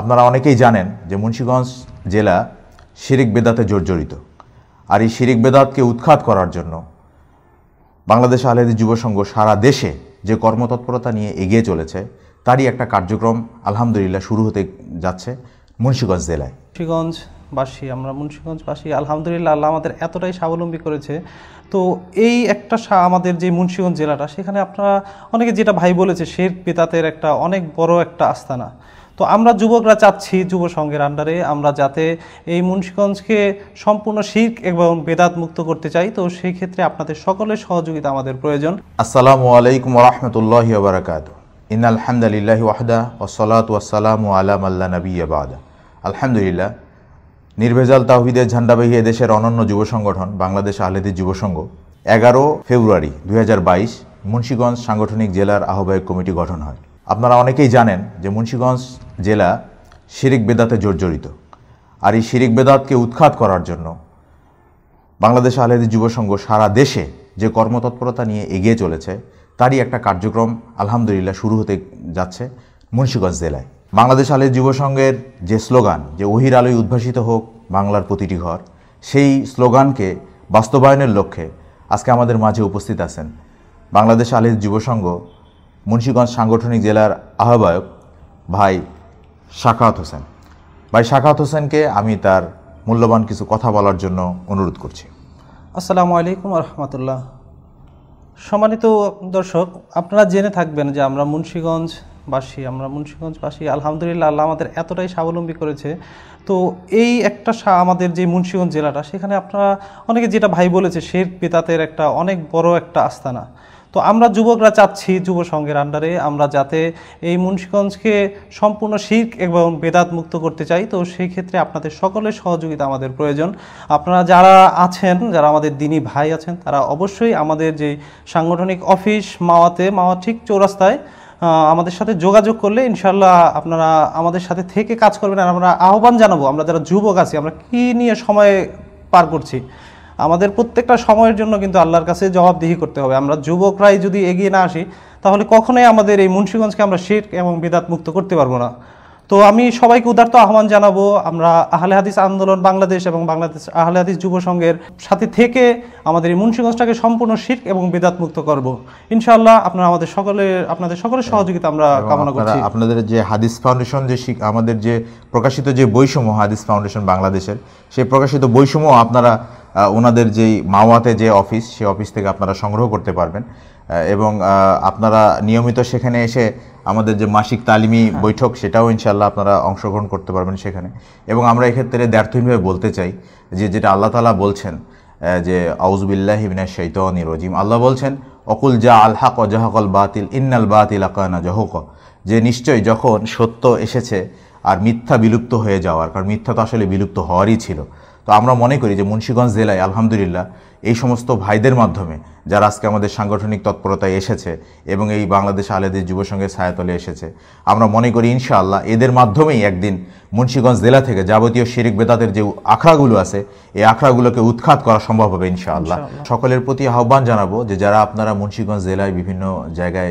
আপনারা অনেকেই জানেন যে মুন্সীগঞ্জ জেলা শিরিক বেদাতে জর্জরিত আর এই শিরিক বেদাতকে উৎখাত করার জন্য বাংলাদেশ আহলেদি যুবসংঘ সারা দেশে যে কর্মতৎপরতা নিয়ে এগিয়ে চলেছে তারই একটা কার্যক্রম আলহামদুলিল্লাহ শুরু হতে যাচ্ছে মুন্সীগঞ্জ জেলায় মুন্সীগঞ্জবাসী আমরা মুন্সীগঞ্জবাসী আলহামদুলিল্লাহ আল্লাহ আমাদের এতটাই স্বাবলম্বী করেছে তো এই একটা আমাদের যে মুন্সীগঞ্জ জেলাটা সেখানে আপনারা অনেকে যেটা ভাই বলেছে শের পেতাতের একটা অনেক বড় একটা আস্তানা তো আমরা যুবকরা চাচ্ছি যুব সংঘের আন্ডারে আমরা যাতে এই মুন্সীগঞ্জকে সম্পূর্ণ শিখ এবং বেদাত মুক্ত করতে চাই তো সেই ক্ষেত্রে আপনাদের সকলের সহযোগিতা আমাদের প্রয়োজন আসসালামু আলাইকুম রহমতুল্লাহ বারাকাত ইন আলহামদুলিল্লাহ ওয়াহদা ওসলাত ওয়াসালাম আলাম আল্লাহ নবী আবাদ আলহামদুলিল্লাহ নির্ভেজাল তাহিদের ঝান্ডাবাহী দেশের অনন্য যুব সংগঠন বাংলাদেশ আহলেদি যুব সংঘ এগারো ফেব্রুয়ারি বাইশ মুন্সীগঞ্জ সাংগঠনিক জেলার আহ্বায়ক কমিটি গঠন হয় আপনারা অনেকেই জানেন যে মুন্সীগঞ্জ জেলা শিরিক বেদাতে জর্জরিত আর এই শিরিক বেদাতকে উৎখাত করার জন্য বাংলাদেশ আহলেদি যুবসংঘ সারা দেশে যে কর্মতৎপরতা নিয়ে এগিয়ে চলেছে তারই একটা কার্যক্রম আলহামদুলিল্লাহ শুরু হতে যাচ্ছে মুন্সীগঞ্জ জেলায় বাংলাদেশ আলের যুবসংঘের যে স্লোগান যে ওহির আলোয় উদ্ভাসিত হোক বাংলার প্রতিটি ঘর সেই স্লোগানকে বাস্তবায়নের লক্ষ্যে আজকে আমাদের মাঝে উপস্থিত আছেন বাংলাদেশ আলের যুবসংঘ মুন্সীগঞ্জ সাংগঠনিক জেলার আহ্বায়ক ভাই সাখাত হোসেন ভাই সাখাত হোসেনকে আমি তার মূল্যবান কিছু কথা বলার জন্য অনুরোধ করছি আসসালামু আলাইকুম রহমতুল্লাহ সম্মানিত দর্শক আপনারা জেনে থাকবেন যে আমরা বাসী আমরা বাসী আলহামদুলিল্লাহ আল্লাহ আমাদের এতটাই স্বাবলম্বী করেছে তো এই একটা আমাদের যে মুন্সীগঞ্জ জেলাটা সেখানে আপনারা অনেকে যেটা ভাই বলেছে শের বেতাতের একটা অনেক বড় একটা আস্তানা তো আমরা যুবকরা চাচ্ছি যুব সংঘের আন্ডারে আমরা যাতে এই মুন্সীগঞ্জকে সম্পূর্ণ শিখ এবং বেদাত মুক্ত করতে চাই তো সেই ক্ষেত্রে আপনাদের সকলের সহযোগিতা আমাদের প্রয়োজন আপনারা যারা আছেন যারা আমাদের দিনী ভাই আছেন তারা অবশ্যই আমাদের যে সাংগঠনিক অফিস মাওয়াতে মাওয়া ঠিক চৌরাস্তায় আমাদের সাথে যোগাযোগ করলে ইনশাল্লাহ আপনারা আমাদের সাথে থেকে কাজ করবেন আর আমরা আহ্বান জানাবো আমরা যারা যুবক আছি আমরা কি নিয়ে সময় পার করছি আমাদের প্রত্যেকটা সময়ের জন্য কিন্তু আল্লাহর কাছে জবাবদিহি করতে হবে আমরা যুবকরাই যদি এগিয়ে না আসি তাহলে কখনোই আমাদের এই মুন্সীগঞ্জকে আমরা শির এবং বিদাত মুক্ত করতে পারবো না তো আমি সবাইকে উদার্ত আহ্বান জানাবো আমরা আহলে হাদিস আন্দোলন বাংলাদেশ এবং বাংলাদেশ আহলে হাদিস যুব সংঘের সাথে থেকে আমাদের এই মুন্সীগঞ্জটাকে সম্পূর্ণ শির্ক এবং বেদাত মুক্ত করব ইনশাআল্লাহ আপনারা আমাদের সকলে আপনাদের সকলের সহযোগিতা আমরা কামনা করছি আপনাদের যে হাদিস ফাউন্ডেশন যে আমাদের যে প্রকাশিত যে বৈষম্য হাদিস ফাউন্ডেশন বাংলাদেশের সেই প্রকাশিত বৈষম্য আপনারা ওনাদের যেই মাওয়াতে যে অফিস সে অফিস থেকে আপনারা সংগ্রহ করতে পারবেন এবং আপনারা নিয়মিত সেখানে এসে আমাদের যে মাসিক তালিমি হ্যাঁ। বৈঠক সেটাও ইনশাল্লাহ আপনারা অংশগ্রহণ করতে পারবেন সেখানে এবং আমরা এক্ষেত্রে দ্ব্যর্থহীনভাবে বলতে চাই যে যেটা আল্লাহ তালা বলছেন যে আউজবিল্লাহ হিবিনা শৈতনি রজিম আল্লাহ বলছেন অকুল জা আলহাক অজাহকল বাতিল ইন্নাল বাতিল আকানা জহক যে নিশ্চয় যখন সত্য এসেছে আর মিথ্যা বিলুপ্ত হয়ে যাওয়ার কারণ মিথ্যা তো আসলে বিলুপ্ত হওয়ারই ছিল তো আমরা মনে করি যে মুন্সীগঞ্জ জেলায় আলহামদুলিল্লাহ এই সমস্ত ভাইদের মাধ্যমে যারা আজকে আমাদের সাংগঠনিক তৎপরতায় এসেছে এবং এই বাংলাদেশ আলেদের যুবসংঘের ছায়াতলে এসেছে আমরা মনে করি ইনশাআল্লাহ এদের মাধ্যমেই একদিন মুন্সীগঞ্জ জেলা থেকে যাবতীয় শিরিক বেতাদের যে আখড়াগুলো আছে এই আখড়াগুলোকে উৎখাত করা সম্ভব হবে ইনশাআল্লাহ সকলের প্রতি আহ্বান জানাবো যে যারা আপনারা মুন্সীগঞ্জ জেলায় বিভিন্ন জায়গায়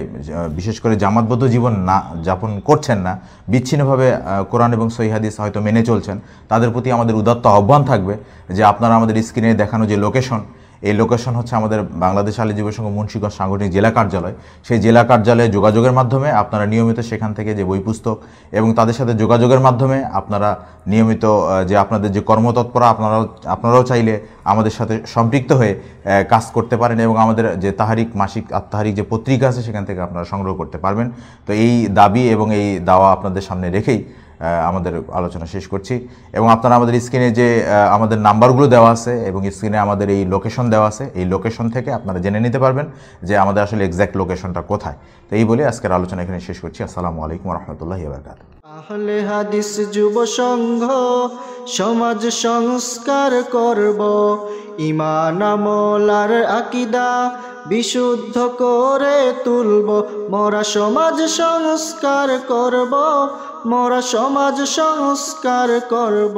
বিশেষ করে জামাতবদ্ধ জীবন না যাপন করছেন না বিচ্ছিন্নভাবে কোরআন এবং সহিহাদিস হয়তো মেনে চলছেন তাদের প্রতি আমাদের উদাত্ত আহ্বান থাকবে যে আপনারা আমাদের স্ক্রিনে দেখানো যে লোকেশন এই লোকেশন হচ্ছে আমাদের বাংলাদেশ আলিজীব সংঘ মুন্সীগঞ্জ সাংগঠনিক জেলা কার্যালয় সেই জেলা কার্যালয়ে যোগাযোগের মাধ্যমে আপনারা নিয়মিত সেখান থেকে যে বই পুস্তক এবং তাদের সাথে যোগাযোগের মাধ্যমে আপনারা নিয়মিত যে আপনাদের যে কর্মতৎপরা আপনারাও আপনারাও চাইলে আমাদের সাথে সম্পৃক্ত হয়ে কাজ করতে পারেন এবং আমাদের যে তাহারিক মাসিক আত্মাহারিক যে পত্রিকা আছে সেখান থেকে আপনারা সংগ্রহ করতে পারবেন তো এই দাবি এবং এই দাওয়া আপনাদের সামনে রেখেই আমাদের আলোচনা শেষ করছি এবং আপনারা আমাদের স্ক্রিনে যে আমাদের নাম্বারগুলো দেওয়া আছে এবং স্ক্রিনে আমাদের এই লোকেশন দেওয়া আছে এই লোকেশন থেকে আপনারা জেনে নিতে পারবেন যে আমাদের আসলে এক্স্যাক্ট লোকেশনটা কোথায় তো এই বলে আজকের আলোচনা এখানে শেষ করছি আসসালামু আলাইকুম রহমতুল্লাহ ইবরকাত আহলে হাদিস যুব সংঘ সমাজ সংস্কার করব ইমান আমলার আকিদা বিশুদ্ধ করে তুলব মরা সমাজ সংস্কার করব মোরা সমাজ সংস্কার করব